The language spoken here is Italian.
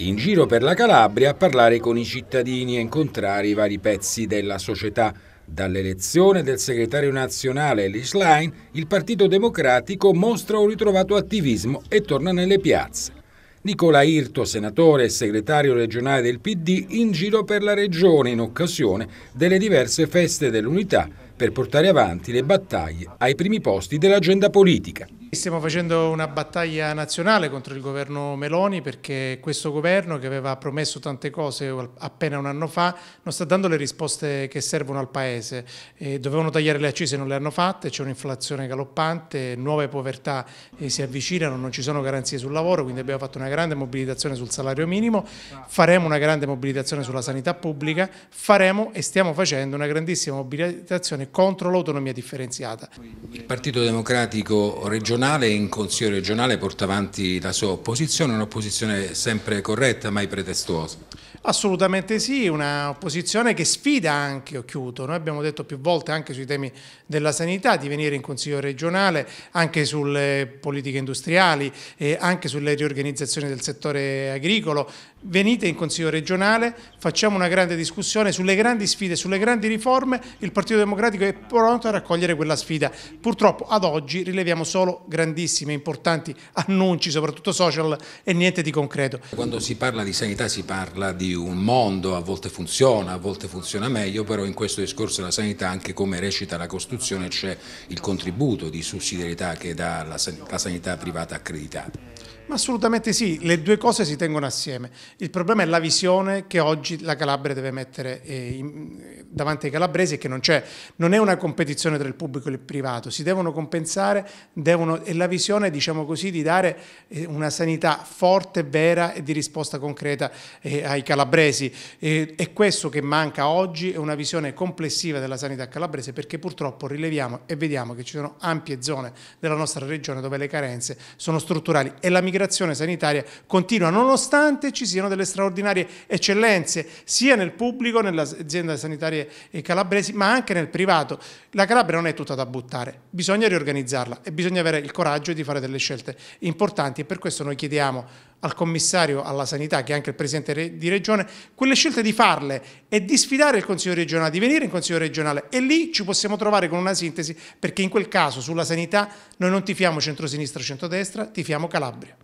in giro per la Calabria a parlare con i cittadini e incontrare i vari pezzi della società. Dall'elezione del segretario nazionale Elis Line, il Partito Democratico mostra un ritrovato attivismo e torna nelle piazze. Nicola Irto, senatore e segretario regionale del PD, in giro per la regione in occasione delle diverse feste dell'unità per portare avanti le battaglie ai primi posti dell'agenda politica. Stiamo facendo una battaglia nazionale contro il governo Meloni perché questo governo che aveva promesso tante cose appena un anno fa non sta dando le risposte che servono al Paese. E dovevano tagliare le accise, non le hanno fatte, c'è un'inflazione galoppante, nuove povertà eh, si avvicinano, non ci sono garanzie sul lavoro, quindi abbiamo fatto una grande mobilitazione sul salario minimo, faremo una grande mobilitazione sulla sanità pubblica, faremo e stiamo facendo una grandissima mobilitazione contro l'autonomia differenziata. Il Partito Democratico regionale regionale e in Consiglio regionale porta avanti la sua opposizione, un'opposizione sempre corretta, mai pretestuosa. Assolutamente sì, una posizione che sfida anche Occhiuto, noi abbiamo detto più volte anche sui temi della sanità di venire in Consiglio regionale, anche sulle politiche industriali, eh, anche sulle riorganizzazioni del settore agricolo, venite in Consiglio regionale, facciamo una grande discussione sulle grandi sfide, sulle grandi riforme, il Partito Democratico è pronto a raccogliere quella sfida. Purtroppo ad oggi rileviamo solo grandissimi e importanti annunci, soprattutto social, e niente di concreto. Quando si parla di sanità si parla di un mondo, a volte funziona, a volte funziona meglio, però in questo discorso della sanità anche come recita la Costituzione c'è il contributo di sussidiarietà che dà la, la sanità privata accreditata. Ma assolutamente sì, le due cose si tengono assieme. Il problema è la visione che oggi la Calabria deve mettere eh, in, davanti ai calabresi è che non c'è, non è una competizione tra il pubblico e il privato, si devono compensare, devono, e la visione diciamo così di dare eh, una sanità forte, vera e di risposta concreta eh, ai calabresi. Eh, è questo che manca oggi, è una visione complessiva della sanità calabrese perché purtroppo rileviamo e vediamo che ci sono ampie zone della nostra regione dove le carenze sono strutturali e la migrazione sanitaria continua nonostante ci siano delle straordinarie eccellenze sia nel pubblico, nell'azienda sanitaria e calabresi, ma anche nel privato. La Calabria non è tutta da buttare, bisogna riorganizzarla e bisogna avere il coraggio di fare delle scelte importanti e per questo noi chiediamo al commissario alla sanità, che è anche il presidente di regione, quelle scelte di farle e di sfidare il Consiglio regionale, di venire in Consiglio regionale e lì ci possiamo trovare con una sintesi perché in quel caso sulla sanità noi non tifiamo centrosinistra-centrodestra, tifiamo Calabria.